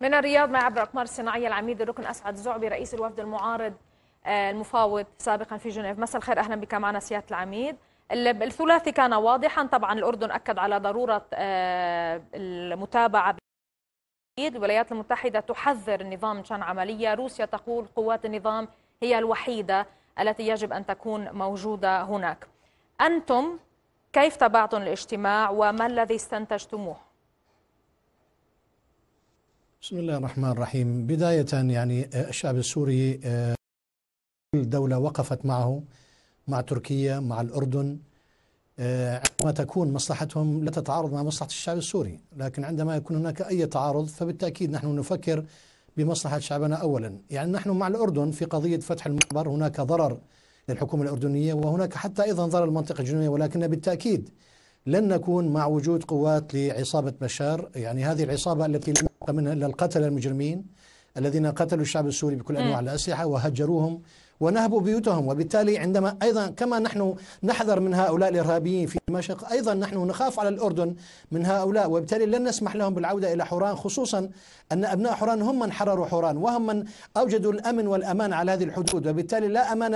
من الرياض مع عبر أقمار الصناعية العميد الركن أسعد زعبي رئيس الوفد المعارض آه، المفاوض سابقا في جنيف مساء الخير أهلا بك معنا سيادة العميد الثلاثي كان واضحا طبعا الأردن أكد على ضرورة آه، المتابعة الولايات المتحدة تحذر النظام من شان عملية روسيا تقول قوات النظام هي الوحيدة التي يجب أن تكون موجودة هناك أنتم كيف تابعتم الاجتماع وما الذي استنتجتموه؟ بسم الله الرحمن الرحيم بداية يعني الشعب السوري كل دولة وقفت معه مع تركيا مع الأردن عندما تكون مصلحتهم لا تتعارض مع مصلحة الشعب السوري لكن عندما يكون هناك أي تعارض فبالتأكيد نحن نفكر بمصلحة شعبنا أولا يعني نحن مع الأردن في قضية فتح المعبر هناك ضرر للحكومة الأردنية وهناك حتى أيضا ضرر المنطقة الجنوبية ولكن بالتأكيد لن نكون مع وجود قوات لعصابة بشار يعني هذه العصابة التي لم ومن القتل المجرمين الذين قتلوا الشعب السوري بكل انواع نعم. الاسلحه وهجروهم ونهبوا بيوتهم وبالتالي عندما أيضا كما نحن نحذر من هؤلاء الإرهابيين في دمشق أيضا نحن نخاف على الأردن من هؤلاء وبالتالي لن نسمح لهم بالعودة إلى حوران خصوصا أن أبناء حوران هم من حرروا حوران وهم من أوجدوا الأمن والأمان على هذه الحدود وبالتالي لا أمان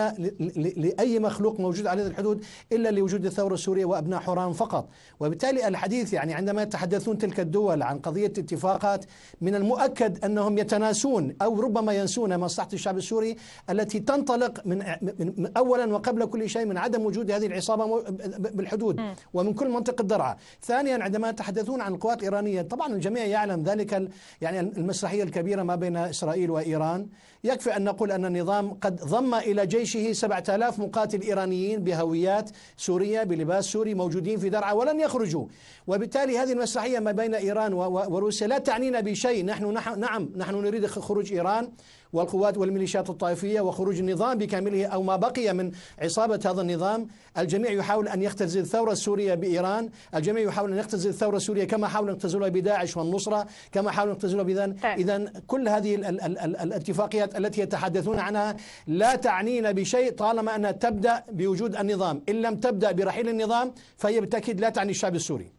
لأي مخلوق موجود على هذه الحدود إلا لوجود الثورة السورية وأبناء حوران فقط وبالتالي الحديث يعني عندما يتحدثون تلك الدول عن قضية اتفاقات من المؤكد أنهم يتناسون أو ربما ينسون مصلحة الشعب السوري التي تنطلق ينطلق من, من اولا وقبل كل شيء من عدم وجود هذه العصابه بالحدود ومن كل منطقه درعا. ثانيا عندما يتحدثون عن القوات الايرانيه طبعا الجميع يعلم ذلك يعني المسرحيه الكبيره ما بين اسرائيل وايران يكفي ان نقول ان النظام قد ضم الى جيشه 7000 مقاتل ايرانيين بهويات سوريه بلباس سوري موجودين في درعا ولن يخرجوا وبالتالي هذه المسرحيه ما بين ايران وروسيا لا تعنينا بشيء نحن نعم نحن نريد خروج ايران والقوات والميليشيات الطائفية وخروج النظام بكامله أو ما بقي من عصابة هذا النظام الجميع يحاول أن يختزل الثورة السورية بإيران الجميع يحاول أن يختزل الثورة السورية كما حاولوا يختزلها بداعش والنصرة كما حاولوا يختزلها بذن طيب. إذا كل هذه ال ال ال الاتفاقيات التي يتحدثون عنها لا تعنينا بشيء طالما أنها تبدأ بوجود النظام إن لم تبدأ برحيل النظام فهي بالتأكيد لا تعني الشعب السوري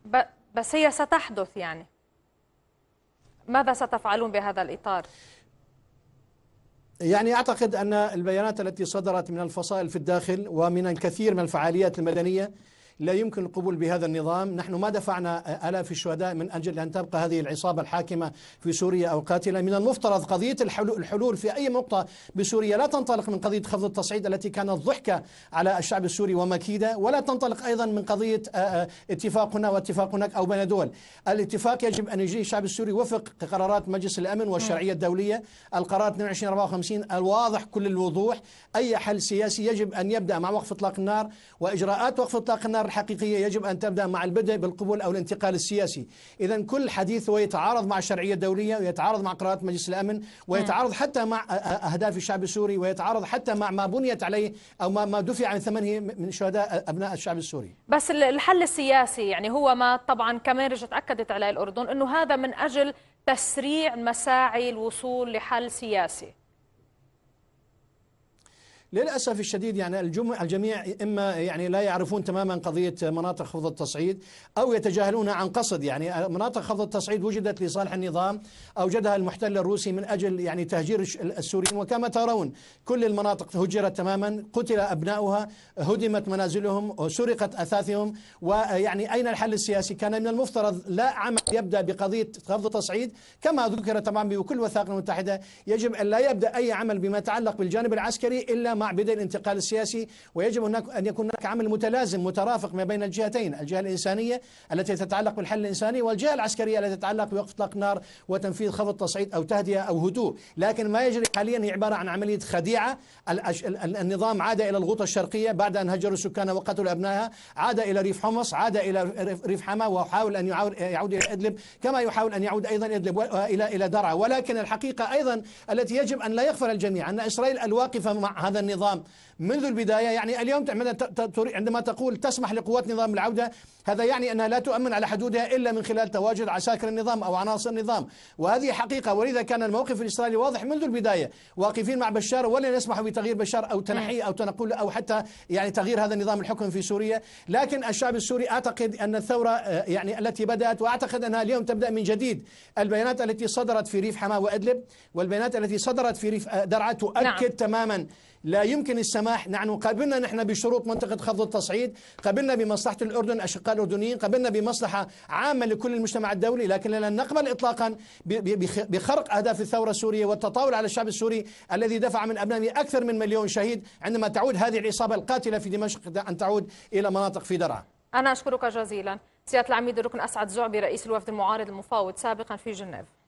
بس هي ستحدث يعني ماذا ستفعلون بهذا الإطار؟ يعني أعتقد أن البيانات التي صدرت من الفصائل في الداخل ومن الكثير من الفعاليات المدنية لا يمكن القبول بهذا النظام نحن ما دفعنا آلاف الشهداء من أجل أن تبقى هذه العصابة الحاكمة في سوريا أو قاتلة من المفترض قضية الحلول في أي نقطة بسوريا لا تنطلق من قضية خفض التصعيد التي كانت ضحكة على الشعب السوري ومكيدة ولا تنطلق أيضا من قضية اتفاق هنا واتفاق هناك أو بين دول الاتفاق يجب أن يجري الشعب السوري وفق قرارات مجلس الأمن والشرعية الدولية القرار 2254 الواضح كل الوضوح أي حل سياسي يجب أن يبدأ مع وقف إطلاق النار وإجراءات وقف إطلاق النار الحقيقية يجب أن تبدأ مع البدء بالقبول أو الانتقال السياسي إذا كل حديث هو يتعارض مع الشرعية الدولية ويتعارض مع قرارات مجلس الأمن ويتعارض حتى مع آه، آه، أهداف الشعب السوري ويتعارض حتى مع ما بنيت عليه أو ما دفع عن ثمنه من شهداء آه، أبناء الشعب السوري بس الحل السياسي يعني هو ما طبعا كمان رجعت أكدت عليه الأردن أنه هذا من أجل تسريع مساعي الوصول لحل سياسي للأسف الشديد يعني الجميع إما يعني لا يعرفون تماما قضية مناطق خفض التصعيد أو يتجاهلونها عن قصد يعني مناطق خفض التصعيد وجدت لصالح النظام أوجدها المحتل الروسي من أجل يعني تهجير السوريين وكما ترون كل المناطق هجرت تماما قتل أبناؤها هدمت منازلهم سرقت أثاثهم ويعني أين الحل السياسي كان من المفترض لا عمل يبدأ بقضية خفض التصعيد كما ذكر طبعا بكل وثائق المتحدة يجب أن لا يبدأ أي عمل بما يتعلق بالجانب العسكري إلا مع بدء الانتقال السياسي ويجب هناك أن يكون هناك عمل متلازم مترافق ما بين الجهتين الجهة الإنسانية التي تتعلق بالحل الإنساني والجهة العسكرية التي تتعلق بوقف إطلاق نار وتنفيذ خفض تصعيد أو تهدئة أو هدوء لكن ما يجري حاليا هي عبارة عن عملية خديعة النظام عاد إلى الغوطة الشرقية بعد أن هجروا سكانها وقتلوا أبنائها عاد إلى ريف حمص عاد إلى ريف حما وحاول أن يعود إلى إدلب كما يحاول أن يعود أيضا إدلب إلى إلى درعا ولكن الحقيقة أيضا التي يجب أن لا يغفل الجميع أن إسرائيل الواقفة مع هذا النظام منذ البداية يعني اليوم عندما تقول تسمح لقوات نظام العودة هذا يعني أنها لا تؤمن على حدودها إلا من خلال تواجد عساكر النظام أو عناصر النظام وهذه حقيقة ولذا كان الموقف الإسرائيلي واضح منذ البداية واقفين مع بشار ولن يسمحوا بتغيير بشار أو تنحيه أو تنقل أو حتى يعني تغيير هذا النظام الحكم في سوريا لكن الشعب السوري أعتقد أن الثورة آه، يعني التي بدأت وأعتقد أنها اليوم تبدأ من جديد البيانات التي صدرت في ريف حماه وأدلب والبيانات التي صدرت في ريف آه، درعا تؤكد نعم. تماما لا يمكن السماح نحن قبلنا نحن بشروط منطقة خفض التصعيد قبلنا بمصلحة الأردن أشقاء الأردنيين قبلنا بمصلحة عامة لكل المجتمع الدولي لكن لن نقبل إطلاقا بخرق أهداف الثورة السورية والتطاول على الشعب السوري الذي دفع من أبنائه أكثر من مليون شهيد عندما تعود هذه العصابة القاتلة في دمشق أن تعود إلى مناطق في درعا أنا أشكرك جزيلا سيادة العميد الركن أسعد زعبي رئيس الوفد المعارض المفاوض سابقا في جنيف